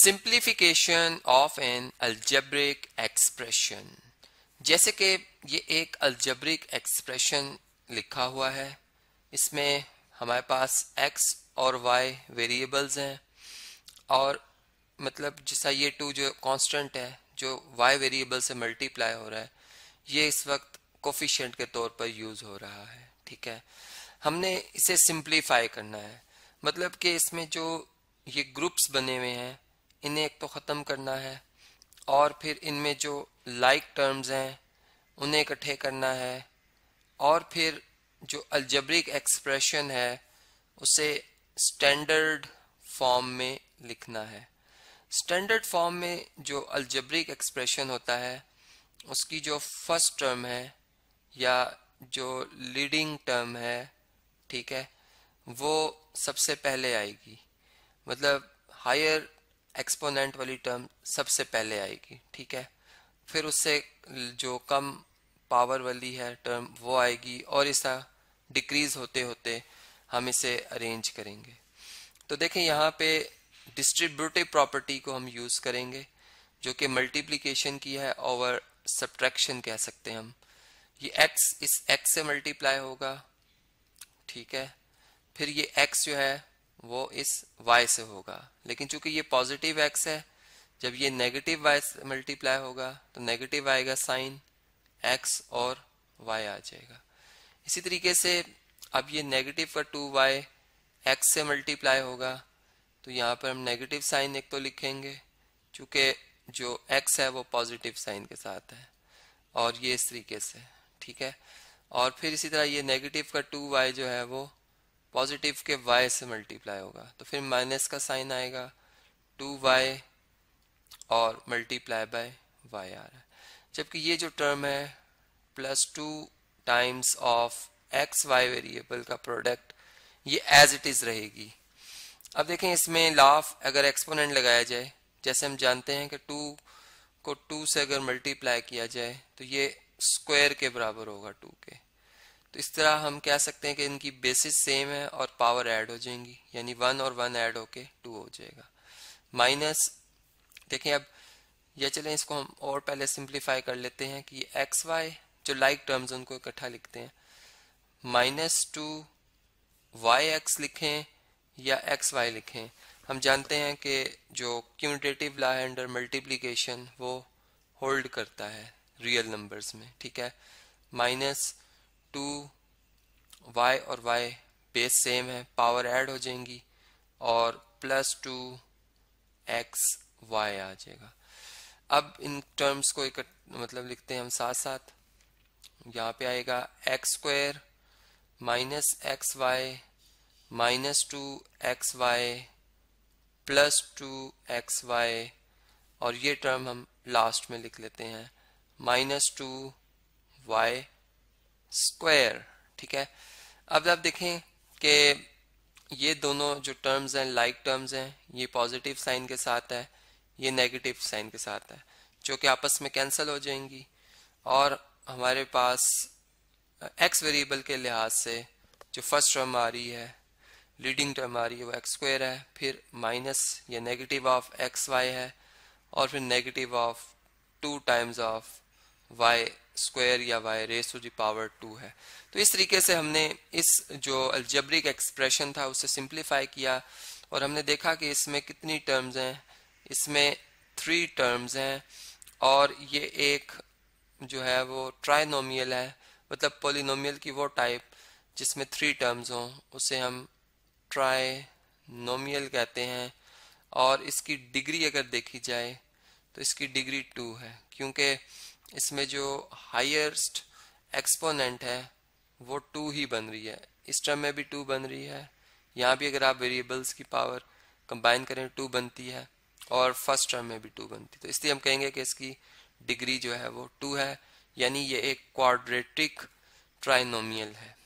simplification of an algebraic expression जैसे कि ये एक अल्जब्रिक एक्सप्रेशन लिखा हुआ है इसमें हमारे पास x और y वेरिएबल्स हैं और मतलब जैसा ये टू जो कांस्टेंट है जो y वेरिएबल से मल्टीप्लाई हो रहा है ये इस वक्त कोफिशेंट के तौर पर यूज हो रहा है ठीक है हमने इसे सिंप्लीफाई करना है मतलब कि इसमें जो ये ग्रुप्स बने हुए हैं इन्हें एक तो ख़त्म करना है और फिर इनमें जो लाइक टर्म्स हैं उन्हें इकट्ठे करना है और फिर जो अल्जबरिक एक्सप्रेशन है उसे स्टैंडर्ड फॉर्म में लिखना है स्टैंडर्ड फॉर्म में जो अलजबरिक एक्सप्रेशन होता है उसकी जो फर्स्ट टर्म है या जो लीडिंग टर्म है ठीक है वो सबसे पहले आएगी मतलब हायर एक्सपोनेंट वाली टर्म सबसे पहले आएगी ठीक है फिर उससे जो कम पावर वाली है टर्म वो आएगी और इस डिक्रीज होते होते हम इसे अरेंज करेंगे तो देखें यहाँ पे डिस्ट्रीब्यूटिव प्रॉपर्टी को हम यूज़ करेंगे जो कि मल्टीप्लीकेशन की है और सब्ट्रैक्शन कह सकते हैं हम ये x इस x से मल्टीप्लाई होगा ठीक है फिर ये x जो है वो इस y से होगा लेकिन चूंकि ये पॉजिटिव x है जब ये नेगेटिव y मल्टीप्लाई होगा तो नेगेटिव आएगा साइन x और y आ जाएगा इसी तरीके से अब ये नेगेटिव का टू वाई एक्स से मल्टीप्लाई होगा तो यहाँ पर हम नेगेटिव साइन एक तो लिखेंगे चूंकि जो एक्स है वो पॉजिटिव साइन के साथ है और ये इस तरीके से ठीक है और फिर इसी तरह ये नेगेटिव का टू वाई जो है वो पॉजिटिव के वाई से मल्टीप्लाई होगा तो फिर माइनस का साइन आएगा टू वाई और मल्टीप्लाई बाय वाई आ रहा है जबकि ये जो टर्म है plus two times of X Y variable का प्रोडक्ट ये एज इट इज रहेगी अब देखें इसमें लाफ अगर एक्सपोनेंट लगाया जाए जैसे हम जानते हैं कि टू को टू से अगर मल्टीप्लाई किया जाए तो ये स्क्वायर के बराबर होगा टू के तो इस तरह हम कह सकते हैं कि इनकी बेसिस सेम है और पावर ऐड हो जाएंगी यानी वन और वन ऐड होके टू हो जाएगा माइनस देखें अब ये चलें इसको हम और पहले सिंप्लीफाई कर लेते हैं कि एक्स वाई जो लाइक like टर्म्स उनको इकट्ठा लिखते हैं माइनस टू वाई एक्स लिखें या एक्स वाई लिखें हम जानते हैं कि जो क्यूमिटेटिव ला है अंडर मल्टीप्लीकेशन वो होल्ड करता है रियल नंबर्स में ठीक है माइनस टू वाई और वाई बेस सेम है पावर ऐड हो जाएंगी और प्लस टू एक्स वाई आ जाएगा अब इन टर्म्स को एक मतलब लिखते हैं हम साथ साथ यहाँ पे आएगा X square minus X Y minus two X Y plus two X Y और ये टर्म हम लास्ट में लिख लेते हैं माइनस टू वाई स्क्वायर ठीक है अब आप देखें कि ये दोनों जो टर्म्स हैं लाइक टर्म्स हैं ये पॉजिटिव साइन के साथ है ये नेगेटिव साइन के साथ है जो कि आपस में कैंसिल हो जाएंगी और हमारे पास एक्स uh, वेरिएबल के लिहाज से जो फर्स्ट टर्म आ रही है लीडिंग टर्म आ रही है वो एक्स स्क्वायर है फिर माइनस या नेगेटिव ऑफ एक्स वाई है और फिर negative of two times of Y square या Y raise two the power two है तो इस तरीके से हमने इस जो अल्जब्रिक एक्सप्रेशन था उसे सिंप्लीफाई किया और हमने देखा कि इसमें कितनी टर्म्स हैं इसमें थ्री टर्म्स हैं और ये एक जो है वो ट्राइनोमियल है मतलब पोलिनोमियल की वो टाइप जिसमें थ्री टर्म्स हों उसे हम ट्राइनोमियल कहते हैं और इसकी डिग्री अगर देखी जाए तो इसकी डिग्री टू है क्योंकि इसमें जो हाइएस्ट एक्सपोनेंट है वो टू ही बन रही है इस टर्म में भी टू बन रही है यहाँ भी अगर आप वेरिएबल्स की पावर कंबाइन करें टू बनती है और फर्स्ट टर्म में भी टू बनती है तो इसलिए हम कहेंगे कि इसकी डिग्री जो है वो टू है यानी ये एक क्वाड्रेटिक ट्राइनोमियल है